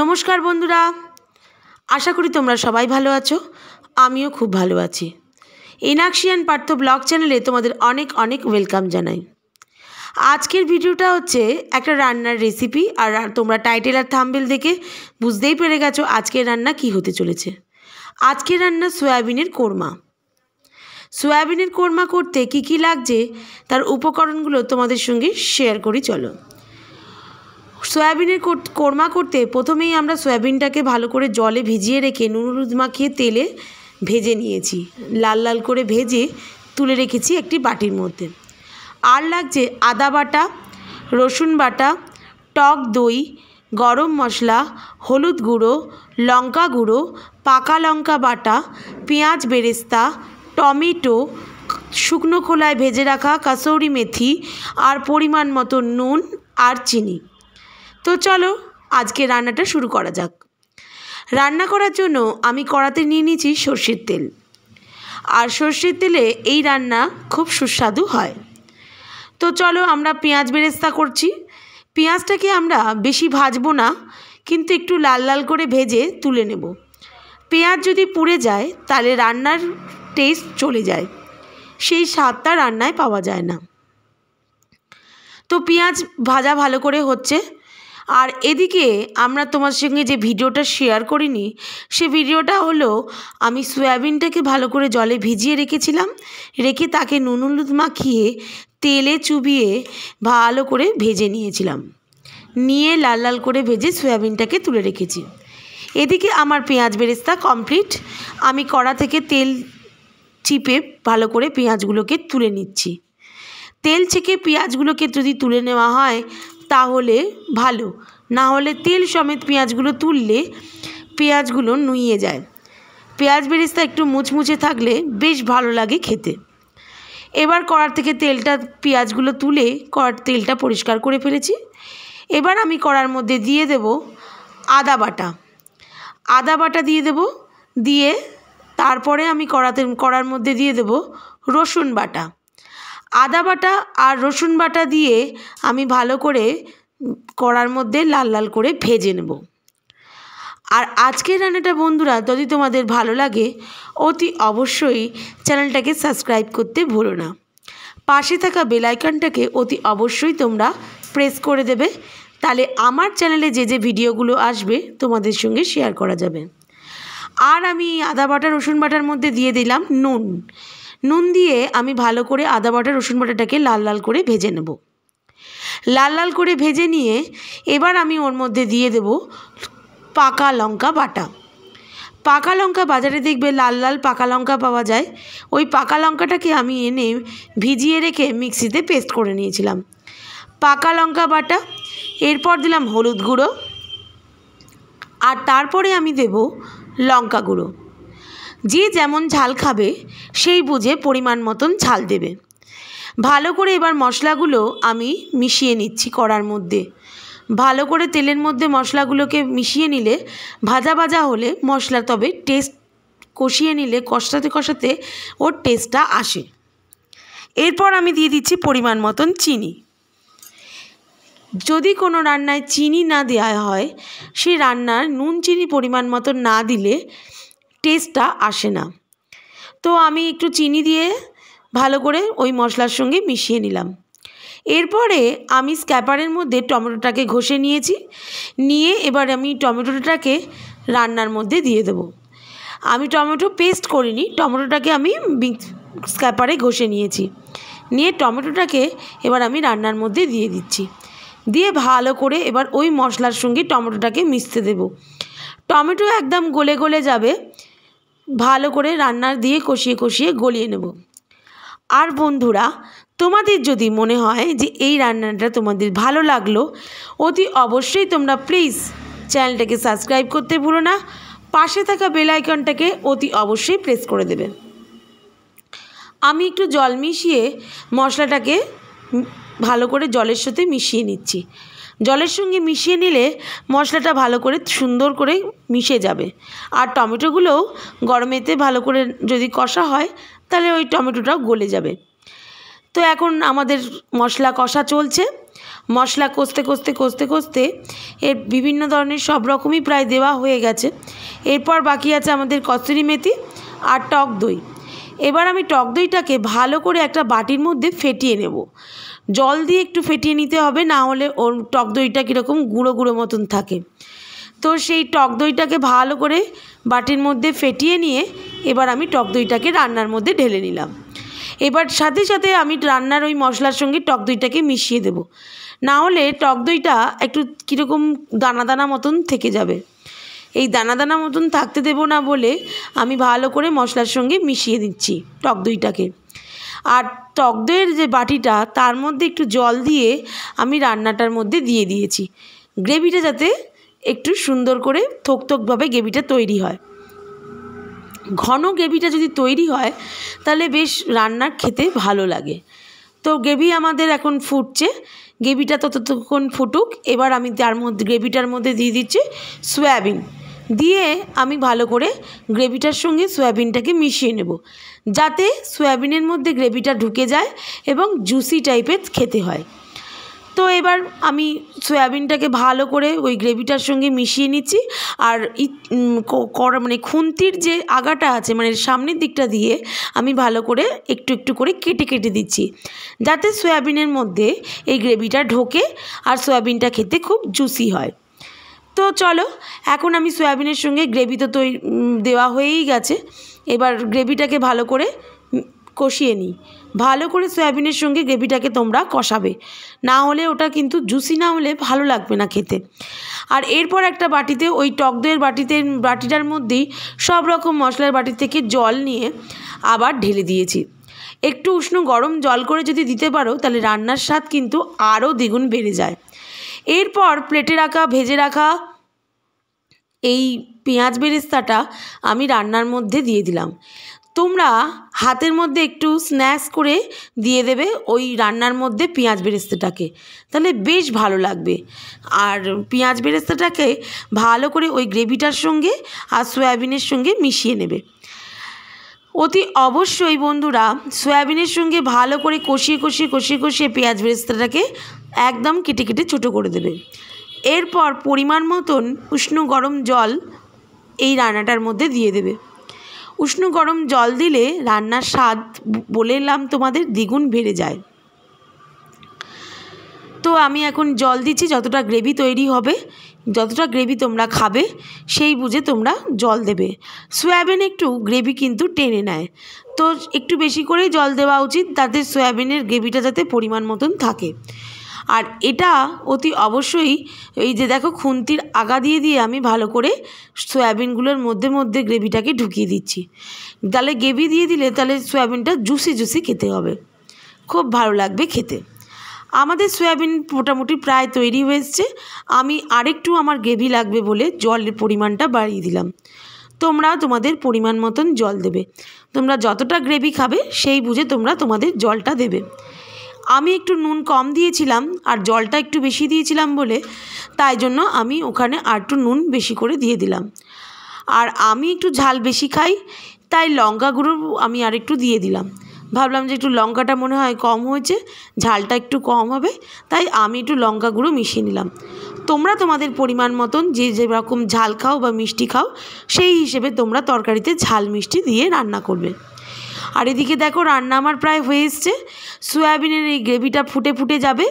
নমস্কার বন্ধুরা আশা করি তোমরা সবাই ভালো আছো আমিও খুব ভালো আছি ইনাকশিয়ান পার্থ ব্লগ চ্যানেলে তোমাদের অনেক অনেক ওয়েলকাম জানাই আজকের ভিডিওটা হচ্ছে একটা রান্নার রেসিপি আর তোমরা টাইটেল আর থাম্বেল দেখে বুঝতেই পেরে গেছো আজকের রান্না কি হতে চলেছে আজকের রান্না সয়াবিনের কোরমা সয়াবিনের কোরমা করতে কি কি লাগছে তার উপকরণগুলো তোমাদের সঙ্গে শেয়ার করি চলো সয়াবিনের কোরমা করতে প্রথমেই আমরা সয়াবিনটাকে ভালো করে জলে ভিজিয়ে রেখে নুন মাখিয়ে তেলে ভেজে নিয়েছি লাল লাল করে ভেজে তুলে রেখেছি একটি বাটির মধ্যে আর লাগছে আদা বাটা রসুন বাটা টক দই গরম মশলা হলুদ গুঁড়ো লঙ্কা গুঁড়ো পাকা লঙ্কা বাটা পেঁয়াজ বেরেস্তা টমেটো শুকনো খোলায় ভেজে রাখা কাসৌরি মেথি আর পরিমাণ মতো নুন আর চিনি তো চলো আজকে রান্নাটা শুরু করা যাক রান্না করার জন্য আমি কড়াতে নিয়ে নিয়েছি সর্ষের তেল আর সর্ষের তেলে এই রান্না খুব সুস্বাদু হয় তো চলো আমরা পেঁয়াজ বেরেস্তা করছি পেঁয়াজটাকে আমরা বেশি ভাজবো না কিন্তু একটু লাল লাল করে ভেজে তুলে নেব পেঁয়াজ যদি পুড়ে যায় তাহলে রান্নার টেস্ট চলে যায় সেই স্বাদটা রান্নায় পাওয়া যায় না তো পেঁয়াজ ভাজা ভালো করে হচ্ছে আর এদিকে আমরা তোমার সঙ্গে যে ভিডিওটা শেয়ার করিনি সে ভিডিওটা হলো আমি সয়াবিনটাকে ভালো করে জলে ভিজিয়ে রেখেছিলাম রেখে তাকে নুন হলুদ মাখিয়ে তেলে চুবিয়ে ভালো করে ভেজে নিয়েছিলাম নিয়ে লাল লাল করে ভেজে সয়াবিনটাকে তুলে রেখেছি এদিকে আমার পেঁয়াজ বেরেস্তা কমপ্লিট আমি কড়া থেকে তেল চিপে ভালো করে পেঁয়াজগুলোকে তুলে নিচ্ছি তেল ছেঁকে পেঁয়াজগুলোকে যদি তুলে নেওয়া হয় তাহলে ভালো না হলে তেল সমেত পেঁয়াজগুলো তুললে পেঁয়াজগুলো নুইয়ে যায় পেঁয়াজ বেরিস্তা একটু মুচমুচে থাকলে বেশ ভালো লাগে খেতে এবার কড়ার থেকে তেলটা পেঁয়াজগুলো তুলে কড়ার তেলটা পরিষ্কার করে ফেলেছি এবার আমি কড়ার মধ্যে দিয়ে দেব আদা বাটা আদা বাটা দিয়ে দেব দিয়ে তারপরে আমি কড়াতে কড়ার মধ্যে দিয়ে দেব রসুন বাটা আদা বাটা আর রসুন বাটা দিয়ে আমি ভালো করে কড়ার মধ্যে লাল লাল করে ভেজে নেব আর আজকের রান্নাটা বন্ধুরা যদি তোমাদের ভালো লাগে অতি অবশ্যই চ্যানেলটাকে সাবস্ক্রাইব করতে ভুলো না পাশে থাকা বেলাইকানটাকে অতি অবশ্যই তোমরা প্রেস করে দেবে তাহলে আমার চ্যানেলে যে যে ভিডিওগুলো আসবে তোমাদের সঙ্গে শেয়ার করা যাবে আর আমি আদা বাটা রসুন বাটার মধ্যে দিয়ে দিলাম নুন নুন দিয়ে আমি ভালো করে আদা বাটা রসুন বাটাটাকে লাল লাল করে ভেজে নেব লাল লাল করে ভেজে নিয়ে এবার আমি ওর মধ্যে দিয়ে দেব পাকা লঙ্কা বাটা পাকা লঙ্কা বাজারে দেখবে লাল লাল পাকা লঙ্কা পাওয়া যায় ওই পাকা লঙ্কাটাকে আমি এনে ভিজিয়ে রেখে মিক্সিতে পেস্ট করে নিয়েছিলাম পাকা লঙ্কা বাটা এরপর দিলাম হলুদ গুঁড়ো আর তারপরে আমি দেব লঙ্কা গুঁড়ো যে যেমন ঝাল খাবে সেই বুঝে পরিমাণ মতন ঝাল দেবে ভালো করে এবার মশলাগুলো আমি মিশিয়ে নিচ্ছি কড়ার মধ্যে ভালো করে তেলের মধ্যে মশলাগুলোকে মিশিয়ে নিলে ভাজা ভাজা হলে মশলা তবে টেস্ট কষিয়ে নিলে কষাতে কষাতে ওর টেস্টটা আসে এরপর আমি দিয়ে দিচ্ছি পরিমাণ মতন চিনি যদি কোনো রান্নায় চিনি না দেওয়া হয় সেই রান্নার নুন চিনি পরিমাণ মতো না দিলে টেস্টটা আসে না তো আমি একটু চিনি দিয়ে ভালো করে ওই মশলার সঙ্গে মিশিয়ে নিলাম এরপরে আমি স্ক্যাপারের মধ্যে টমেটোটাকে ঘষে নিয়েছি নিয়ে এবার আমি টমেটোটাকে রান্নার মধ্যে দিয়ে দেব আমি টমেটো পেস্ট করিনি টমেটোটাকে আমি স্ক্যাপারে ঘষে নিয়েছি নিয়ে টমেটোটাকে এবার আমি রান্নার মধ্যে দিয়ে দিচ্ছি দিয়ে ভালো করে এবার ওই মশলার সঙ্গে টমেটোটাকে মিশতে দেব টমেটো একদম গলে গলে যাবে ভালো করে রান্নার দিয়ে কষিয়ে কষিয়ে গলিয়ে নেব আর বন্ধুরা তোমাদের যদি মনে হয় যে এই রান্নাটা তোমাদের ভালো লাগলো অতি অবশ্যই তোমরা প্লিজ চ্যানেলটাকে সাবস্ক্রাইব করতে ভুলো না পাশে থাকা বেল আইকনটাকে অতি অবশ্যই প্রেস করে দেবে আমি একটু জল মিশিয়ে মশলাটাকে ভালো করে জলের সাথে মিশিয়ে নিচ্ছি জলের সঙ্গে মিশিয়ে নিলে মশলাটা ভালো করে সুন্দর করে মিশে যাবে আর টমেটোগুলোও গরমেতে ভালো করে যদি কষা হয় তাহলে ওই টমেটোটাও গলে যাবে তো এখন আমাদের মশলা কষা চলছে মশলা কষতে কষতে কষতে কষতে এর বিভিন্ন ধরনের সব রকমই প্রায় দেওয়া হয়ে গেছে এরপর বাকি আছে আমাদের কস্তুরি মেথি আর টক দই এবার আমি টক দইটাকে ভালো করে একটা বাটির মধ্যে ফেটিয়ে নেব জল দিয়ে একটু ফেটিয়ে নিতে হবে না হলে ওর টক দইটা কীরকম গুঁড়ো গুঁড়ো মতন থাকে তো সেই টক দইটাকে ভালো করে বাটির মধ্যে ফেটিয়ে নিয়ে এবার আমি টক দইটাকে রান্নার মধ্যে ঢেলে নিলাম এবার সাথে সাথে আমি রান্নার ওই মশলার সঙ্গে টক দইটাকে মিশিয়ে দেব না হলে টক দইটা একটু কীরকম দানা দানা মতন থেকে যাবে এই দানা দানা মতন থাকতে দেব না বলে আমি ভালো করে মশলার সঙ্গে মিশিয়ে দিচ্ছি টক দইটাকে আর টক দইয়ের যে বাটিটা তার মধ্যে একটু জল দিয়ে আমি রান্নাটার মধ্যে দিয়ে দিয়েছি গ্রেভিটা যাতে একটু সুন্দর করে থোকথোকভাবে গ্রেভিটা তৈরি হয় ঘন গ্রেভিটা যদি তৈরি হয় তাহলে বেশ রান্নার খেতে ভালো লাগে তো গ্রেভি আমাদের এখন ফুটছে গ্রেভিটা ততক্ষণ ফুটুক এবার আমি তার মধ্যে গ্রেভিটার মধ্যে দিয়ে দিচ্ছি সয়াবিন দিয়ে আমি ভালো করে গ্রেভিটার সঙ্গে সয়াবিনটাকে মিশিয়ে নেব যাতে সয়াবিনের মধ্যে গ্রেভিটা ঢুকে যায় এবং জুসি টাইপের খেতে হয় তো এবার আমি সয়াবিনটাকে ভালো করে ওই গ্রেভিটার সঙ্গে মিশিয়ে নিচ্ছি আর করা মানে খুন্তির যে আগাটা আছে মানে সামনের দিকটা দিয়ে আমি ভালো করে একটু একটু করে কেটে কেটে দিচ্ছি যাতে সয়াবিনের মধ্যে এই গ্রেভিটা ঢোকে আর সয়াবিনটা খেতে খুব জুসি হয় তো চলো এখন আমি সয়াবিনের সঙ্গে গ্রেভি তো তৈরি দেওয়া হয়েই গেছে এবার গ্রেভিটাকে ভালো করে কষিয়ে নিই ভালো করে সয়াবিনের সঙ্গে গ্রেভিটাকে তোমরা কষাবে না হলে ওটা কিন্তু জুসি না হলে ভালো লাগবে না খেতে আর এরপর একটা বাটিতে ওই টক দইয়ের বাটিতে বাটিটার মধ্যেই সব রকম মশলার বাটি থেকে জল নিয়ে আবার ঢেলে দিয়েছি একটু উষ্ণ গরম জল করে যদি দিতে পারো তাহলে রান্নার স্বাদ কিন্তু আরও দ্বিগুণ বেড়ে যায় এরপর প্লেটে রাখা ভেজে রাখা এই পেঁয়াজ বেরেস্তাটা আমি রান্নার মধ্যে দিয়ে দিলাম তোমরা হাতের মধ্যে একটু স্ন্যাক্স করে দিয়ে দেবে ওই রান্নার মধ্যে পেঁয়াজ বেরেস্তাটাকে তাহলে বেশ ভালো লাগবে আর পেঁয়াজ বেরেস্তাটাকে ভালো করে ওই গ্রেভিটার সঙ্গে আর সয়াবিনের সঙ্গে মিশিয়ে নেবে অতি অবশ্যই বন্ধুরা সয়াবিনের সঙ্গে ভালো করে কষিয়ে কষিয়ে কষিয়ে কষিয়ে পেঁয়াজ বেরেস্তাটাকে একদম কেটে কেটে ছোটো করে দেবে এরপর পরিমাণ মতন উষ্ণ গরম জল এই রান্নাটার মধ্যে দিয়ে দেবে উষ্ণ গরম জল দিলে রান্নার স্বাদ বলেলাম তোমাদের দ্বিগুণ বেড়ে যায় তো আমি এখন জল দিচ্ছি যতটা গ্রেভি তৈরি হবে যতটা গ্রেভি তোমরা খাবে সেই বুঝে তোমরা জল দেবে সয়াবিন একটু গ্রেভি কিন্তু টেনে নেয় তো একটু বেশি করেই জল দেওয়া উচিত তাতে সয়াবিনের গ্রেভিটা যাতে পরিমাণ মতন থাকে আর এটা অতি অবশ্যই এই যে দেখো খুন্তির আগা দিয়ে দিয়ে আমি ভালো করে সয়াবিনগুলোর মধ্যে মধ্যে গ্রেভিটাকে ঢুকিয়ে দিচ্ছি তাহলে গ্রেভি দিয়ে দিলে তাহলে সয়াবিনটা জুসি জুসি খেতে হবে খুব ভালো লাগবে খেতে আমাদের সয়াবিন মোটামুটি প্রায় তৈরি হয়েছে আমি আরেকটু আমার গ্রেভি লাগবে বলে জলের পরিমাণটা বাড়িয়ে দিলাম তোমরা তোমাদের পরিমাণ মতন জল দেবে তোমরা যতটা গ্রেভি খাবে সেই বুঝে তোমরা তোমাদের জলটা দেবে আমি একটু নুন কম দিয়েছিলাম আর জলটা একটু বেশি দিয়েছিলাম বলে তাই জন্য আমি ওখানে আর একটু নুন বেশি করে দিয়ে দিলাম আর আমি একটু ঝাল বেশি খাই তাই লঙ্কা গুঁড়ো আমি আর একটু দিয়ে দিলাম ভাবলাম যে একটু লঙ্কাটা মনে হয় কম হয়েছে ঝালটা একটু কম হবে তাই আমি একটু লঙ্কা গুঁড়ো মিশিয়ে নিলাম তোমরা তোমাদের পরিমাণ মতন যে যেরকম ঝাল খাও বা মিষ্টি খাও সেই হিসেবে তোমরা তরকারিতে ঝাল মিষ্টি দিয়ে রান্না করবে আর এদিকে দেখো রান্না আমার প্রায় হয়ে এসছে সয়াবিনের এই গ্রেভিটা ফুটে ফুটে যাবে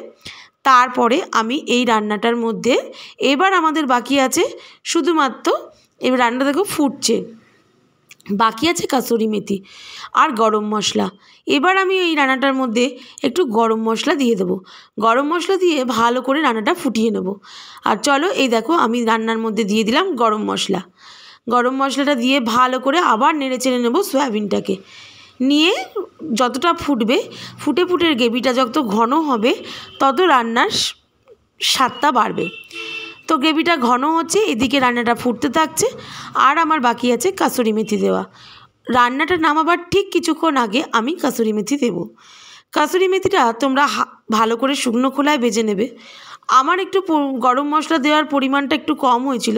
তারপরে আমি এই রান্নাটার মধ্যে এবার আমাদের বাকি আছে শুধুমাত্র এই রান্না দেখো ফুটছে বাকি আছে কাসুরি মেথি আর গরম মশলা এবার আমি এই রান্নাটার মধ্যে একটু গরম মশলা দিয়ে দেবো গরম মশলা দিয়ে ভালো করে রান্নাটা ফুটিয়ে নেব আর চলো এই দেখো আমি রান্নার মধ্যে দিয়ে দিলাম গরম মশলা গরম মশলাটা দিয়ে ভালো করে আবার নেড়ে চেড়ে নেবো সয়াবিনটাকে নিয়ে যতটা ফুটবে ফুটে ফুটে গ্রেভিটা যত ঘন হবে তত রান্নার স্বাদটা বাড়বে তো গ্রেভিটা ঘন হচ্ছে এদিকে রান্নাটা ফুটতে থাকছে আর আমার বাকি আছে কাসুরি মেথি দেওয়া রান্নাটা নামাবার ঠিক কিছুক্ষণ আগে আমি কাসুরি মেথি দেবো কাসুরি মেথিটা তোমরা ভালো করে শুকনো খোলায় ভেজে নেবে আমার একটু গরম মশলা দেওয়ার পরিমাণটা একটু কম হয়েছিল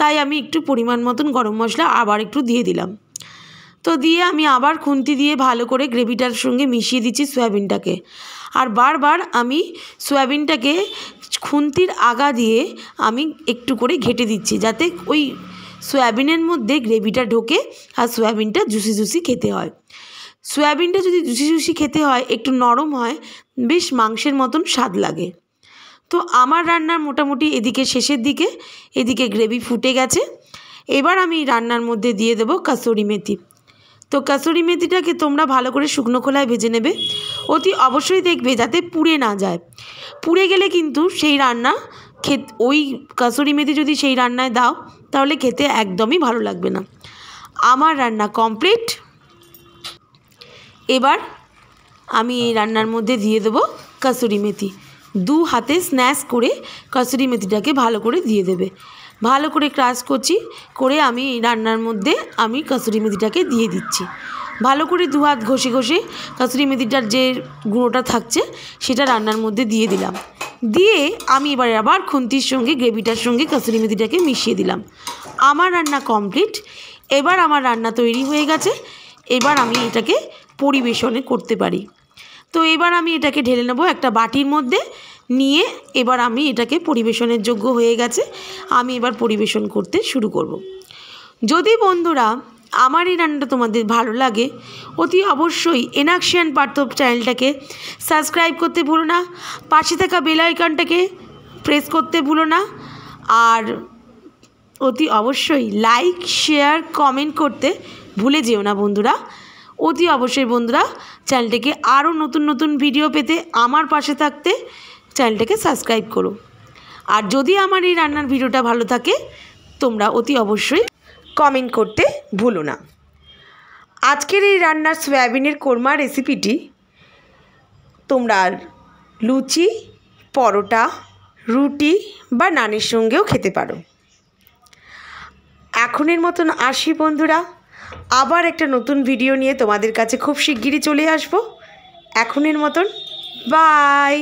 তাই আমি একটু পরিমাণ মতন গরম মশলা আবার একটু দিয়ে দিলাম তো দিয়ে আমি আবার খুন্তি দিয়ে ভালো করে গ্রেভিটার সঙ্গে মিশিয়ে দিচ্ছি সয়াবিনটাকে আর বারবার আমি সয়াবিনটাকে খুন্তির আগা দিয়ে আমি একটু করে ঘেটে দিচ্ছি যাতে ওই সয়াবিনের মধ্যে গ্রেভিটা ঢোকে আর সয়াবিনটা জুসি জুসি খেতে হয় সয়াবিনটা যদি জুসি জুসি খেতে হয় একটু নরম হয় বেশ মাংসের মতন স্বাদ লাগে তো আমার রান্নার মোটামুটি এদিকে শেষের দিকে এদিকে গ্রেভি ফুটে গেছে এবার আমি রান্নার মধ্যে দিয়ে দেবো কাসুরি মেথি তো কাসুরি মেথিটাকে তোমরা ভালো করে শুকনো খোলায় ভেজে নেবে অতি অবশ্যই দেখবে যাতে পুড়ে না যায় পুড়ে গেলে কিন্তু সেই রান্না খেত ওই কাসুরি মেথি যদি সেই রান্নায় দাও তাহলে খেতে একদমই ভালো লাগবে না আমার রান্না কমপ্লিট এবার আমি এই রান্নার মধ্যে দিয়ে দেবো কাসুরি মেথি দু হাতে স্ন্যাশ করে কাসুরি মেথিটাকে ভালো করে দিয়ে দেবে ভালো করে ক্রাশ করছি করে আমি রান্নার মধ্যে আমি কাসুরি মেথিটাকে দিয়ে দিচ্ছি ভালো করে দু হাত ঘষে ঘষে কাসুরি মেথিটার যে গুঁড়োটা থাকছে সেটা রান্নার মধ্যে দিয়ে দিলাম দিয়ে আমি এবারে আবার খুন্তির সঙ্গে গ্রেভিটার সঙ্গে কাসুরি মেথিটাকে মিশিয়ে দিলাম আমার রান্না কমপ্লিট এবার আমার রান্না তৈরি হয়ে গেছে এবার আমি এটাকে পরিবেশনে করতে পারি তো এবার আমি এটাকে ঢেলে নেব একটা বাটির মধ্যে নিয়ে এবার আমি এটাকে পরিবেশনের যোগ্য হয়ে গেছে আমি এবার পরিবেশন করতে শুরু করব। যদি বন্ধুরা আমার এই রান্নাটা তোমাদের ভালো লাগে অতি অবশ্যই এনাকশিয়ান পার্থ চ্যানেলটাকে সাবস্ক্রাইব করতে ভুলো না পাশে থাকা বেলাইকানটাকে প্রেস করতে ভুলো না আর অতি অবশ্যই লাইক শেয়ার কমেন্ট করতে ভুলে যেও না বন্ধুরা অতি অবশ্যই বন্ধুরা চ্যানেলটিকে আরও নতুন নতুন ভিডিও পেতে আমার পাশে থাকতে চ্যানেলটাকে সাবস্ক্রাইব করো আর যদি আমার এই রান্নার ভিডিওটা ভালো থাকে তোমরা অতি অবশ্যই কমেন্ট করতে ভুলো না আজকের এই রান্নার সয়াবিনের কোরমা রেসিপিটি তোমরা লুচি পরোটা রুটি বা নানের সঙ্গেও খেতে পারো এখনের মতন আসি বন্ধুরা আবার একটা নতুন ভিডিও নিয়ে তোমাদের কাছে খুব শিগগিরই চলে আসব এখনের মতন বাই